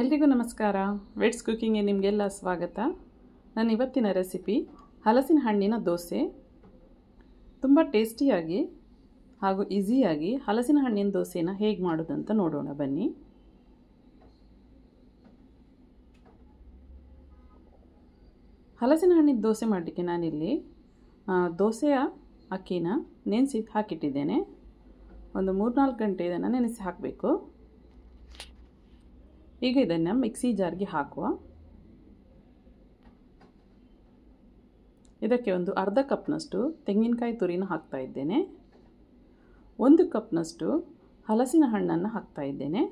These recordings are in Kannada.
ಎಲ್ರಿಗೂ ನಮಸ್ಕಾರ ವೆಡ್ಸ್ ಕುಕ್ಕಿಂಗ್ಗೆ ನಿಮಗೆಲ್ಲ ಸ್ವಾಗತ ನಾನು ಇವತ್ತಿನ ರೆಸಿಪಿ ಹಲಸಿನ ಹಣ್ಣಿನ ದೋಸೆ ತುಂಬ ಟೇಸ್ಟಿಯಾಗಿ ಹಾಗೂ ಈಸಿಯಾಗಿ ಹಲಸಿನ ಹಣ್ಣಿನ ದೋಸೆನ ಹೇಗೆ ಮಾಡೋದಂತ ನೋಡೋಣ ಬನ್ನಿ ಹಲಸಿನ ಹಣ್ಣಿನ ದೋಸೆ ಮಾಡಲಿಕ್ಕೆ ನಾನಿಲ್ಲಿ ದೋಸೆಯ ಅಕ್ಕಿನ ನೆನೆಸಿ ಹಾಕಿಟ್ಟಿದ್ದೇನೆ ಒಂದು ಮೂರ್ನಾಲ್ಕು ಗಂಟೆ ಇದನ್ನು ನೆನೆಸಿ ಹಾಕಬೇಕು ಈಗ ಇದನ್ನು ಮಿಕ್ಸಿ ಜಾರ್ಗೆ ಹಾಕುವ ಇದಕ್ಕೆ ಒಂದು ಅರ್ಧ ಕಪ್ನಷ್ಟು ತೆಂಗಿನಕಾಯಿ ತುರಿನ ಹಾಕ್ತಾ ಇದ್ದೇನೆ ಒಂದು ಕಪ್ನಷ್ಟು ಹಲಸಿನ ಹಣ್ಣನ್ನು ಹಾಕ್ತಾ ಇದ್ದೇನೆ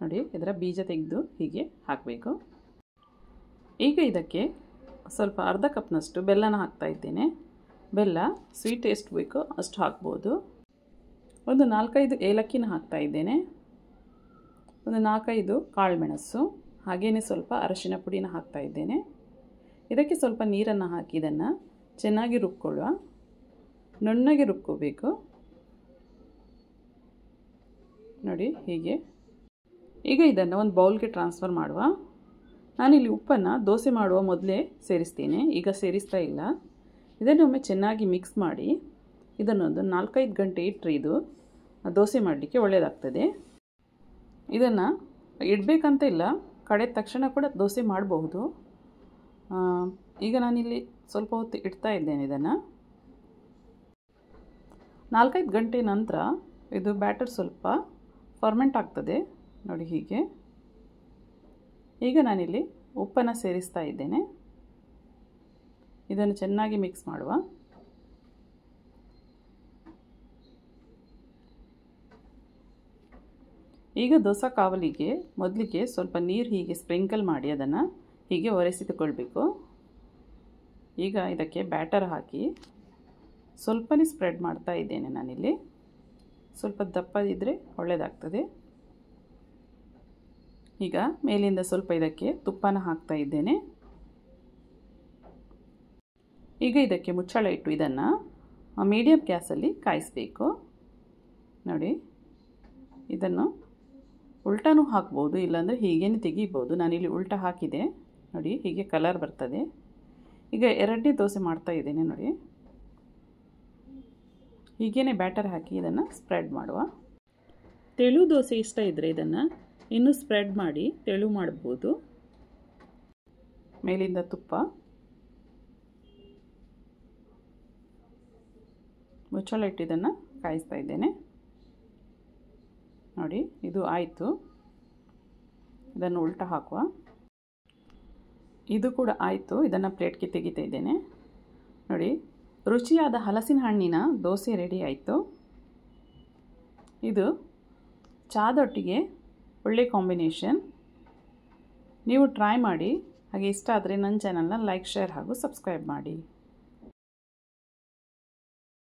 ನೋಡಿ ಇದರ ಬೀಜ ತೆಗೆದು ಹೀಗೆ ಹಾಕಬೇಕು ಈಗ ಇದಕ್ಕೆ ಸ್ವಲ್ಪ ಅರ್ಧ ಕಪ್ನಷ್ಟು ಬೆಲ್ಲನ ಹಾಕ್ತಾ ಇದ್ದೇನೆ ಬೆಲ್ಲ ಸ್ವೀಟ್ ಎಷ್ಟು ಬೇಕೋ ಅಷ್ಟು ಹಾಕ್ಬೋದು ಒಂದು ನಾಲ್ಕೈದು ಏಲಕ್ಕಿನ ಹಾಕ್ತಾ ಇದ್ದೇನೆ ಒಂದು ನಾಲ್ಕೈದು ಕಾಳುಮೆಣಸು ಹಾಗೆಯೇ ಸ್ವಲ್ಪ ಅರಶಿನ ಪುಡಿನ ಹಾಕ್ತಾ ಇದ್ದೇನೆ ಇದಕ್ಕೆ ಸ್ವಲ್ಪ ನೀರನ್ನು ಹಾಕಿ ಇದನ್ನು ಚೆನ್ನಾಗಿ ರುಬ್ಕೊಳ್ಳುವ ನುಣ್ಣಗೆ ರುಬ್ಕೋಬೇಕು ನೋಡಿ ಹೀಗೆ ಈಗ ಇದನ್ನು ಒಂದು ಬೌಲ್ಗೆ ಟ್ರಾನ್ಸ್ಫರ್ ಮಾಡುವ ನಾನಿಲ್ಲಿ ಉಪ್ಪನ್ನು ದೋಸೆ ಮಾಡುವ ಮೊದಲೇ ಸೇರಿಸ್ತೀನಿ ಈಗ ಸೇರಿಸ್ತಾ ಇಲ್ಲ ಇದನ್ನೊಮ್ಮೆ ಚೆನ್ನಾಗಿ ಮಿಕ್ಸ್ ಮಾಡಿ ಇದನ್ನೊಂದು ನಾಲ್ಕೈದು ಗಂಟೆ ಇಟ್ಟರೆ ಇದು ದೋಸೆ ಮಾಡಲಿಕ್ಕೆ ಒಳ್ಳೆಯದಾಗ್ತದೆ ಇದನ್ನು ಇಡಬೇಕಂತ ಇಲ್ಲ ಕಡೆದ ತಕ್ಷಣ ಕೂಡ ದೋಸೆ ಮಾಡಬಹುದು ಈಗ ನಾನಿಲ್ಲಿ ಸ್ವಲ್ಪ ಹೊತ್ತು ಇಡ್ತಾ ಇದ್ದೇನೆ ಇದನ್ನು ನಾಲ್ಕೈದು ಗಂಟೆ ನಂತರ ಇದು ಬ್ಯಾಟರ್ ಸ್ವಲ್ಪ ಫರ್ಮೆಂಟ್ ಆಗ್ತದೆ ನೋಡಿ ಹೀಗೆ ಈಗ ನಾನಿಲ್ಲಿ ಉಪ್ಪನ್ನು ಸೇರಿಸ್ತಾ ಇದ್ದೇನೆ ಇದನ್ನು ಚೆನ್ನಾಗಿ ಮಿಕ್ಸ್ ಮಾಡುವ ಈಗ ದೋಸೆ ಕಾವಲಿಗೆ ಮೊದಲಿಗೆ ಸ್ವಲ್ಪ ನೀರು ಹೀಗೆ ಸ್ಪ್ರಿಂಕಲ್ ಮಾಡಿ ಅದನ್ನು ಹೀಗೆ ಒರೆಸಿದುಕೊಳ್ಬೇಕು ಈಗ ಇದಕ್ಕೆ ಬ್ಯಾಟರ್ ಹಾಕಿ ಸ್ವಲ್ಪನೇ ಸ್ಪ್ರೆಡ್ ಮಾಡ್ತಾ ಇದ್ದೇನೆ ನಾನಿಲ್ಲಿ ಸ್ವಲ್ಪ ದಪ್ಪ ಇದ್ದರೆ ಒಳ್ಳೆಯದಾಗ್ತದೆ ಈಗ ಮೇಲಿಂದ ಸ್ವಲ್ಪ ಇದಕ್ಕೆ ತುಪ್ಪನ ಹಾಕ್ತಾ ಇದ್ದೇನೆ ಈಗ ಇದಕ್ಕೆ ಮುಚ್ಚಳ ಇಟ್ಟು ಇದನ್ನು ಮೀಡಿಯಮ್ ಗ್ಯಾಸಲ್ಲಿ ಕಾಯಿಸಬೇಕು ನೋಡಿ ಇದನ್ನು ಉಲ್ಟಾನೂ ಹಾಕ್ಬೋದು ಇಲ್ಲಾಂದರೆ ಹೀಗೇನೆ ತೆಗಿಬೋದು ನಾನಿಲ್ಲಿ ಉಲ್ಟ ಹಾಕಿದೆ ನೋಡಿ ಹೀಗೆ ಕಲರ್ ಬರ್ತದೆ ಈಗ ಎರಡನೇ ದೋಸೆ ಮಾಡ್ತಾ ಇದ್ದೇನೆ ನೋಡಿ ಹೀಗೇನೆ ಬ್ಯಾಟರ್ ಹಾಕಿ ಇದನ್ನು ಸ್ಪ್ರೆಡ್ ಮಾಡುವ ತೆಳು ದೋಸೆ ಇಷ್ಟ ಇದ್ದರೆ ಇದನ್ನು ಇನ್ನೂ ಸ್ಪ್ರೆಡ್ ಮಾಡಿ ತೆಳು ಮಾಡ್ಬೋದು ಮೇಲಿಂದ ತುಪ್ಪ ಮುಚ್ಚಳ ಇದನ್ನು ಕಾಯಿಸ್ತಾ ಇದ್ದೇನೆ ನೋಡಿ ಇದು ಆಯಿತು ಇದನ್ನು ಉಲ್ಟ ಹಾಕುವ ಇದು ಕೂಡ ಆಯಿತು ಇದನ್ನು ಪ್ಲೇಟ್ಗೆ ತೆಗಿತಾ ಇದ್ದೇನೆ ನೋಡಿ ರುಚಿಯಾದ ಹಲಸಿನ ಹಣ್ಣಿನ ದೋಸೆ ರೆಡಿ ಆಯಿತು ಇದು ಚಾದೊಟ್ಟಿಗೆ ಒಳ್ಳೆ ಕಾಂಬಿನೇಷನ್ ನೀವು ಟ್ರೈ ಮಾಡಿ ಹಾಗೆ ಇಷ್ಟ ಆದರೆ ನನ್ನ ಚಾನಲ್ನ ಲೈಕ್ ಶೇರ್ ಹಾಗೂ ಸಬ್ಸ್ಕ್ರೈಬ್ ಮಾಡಿ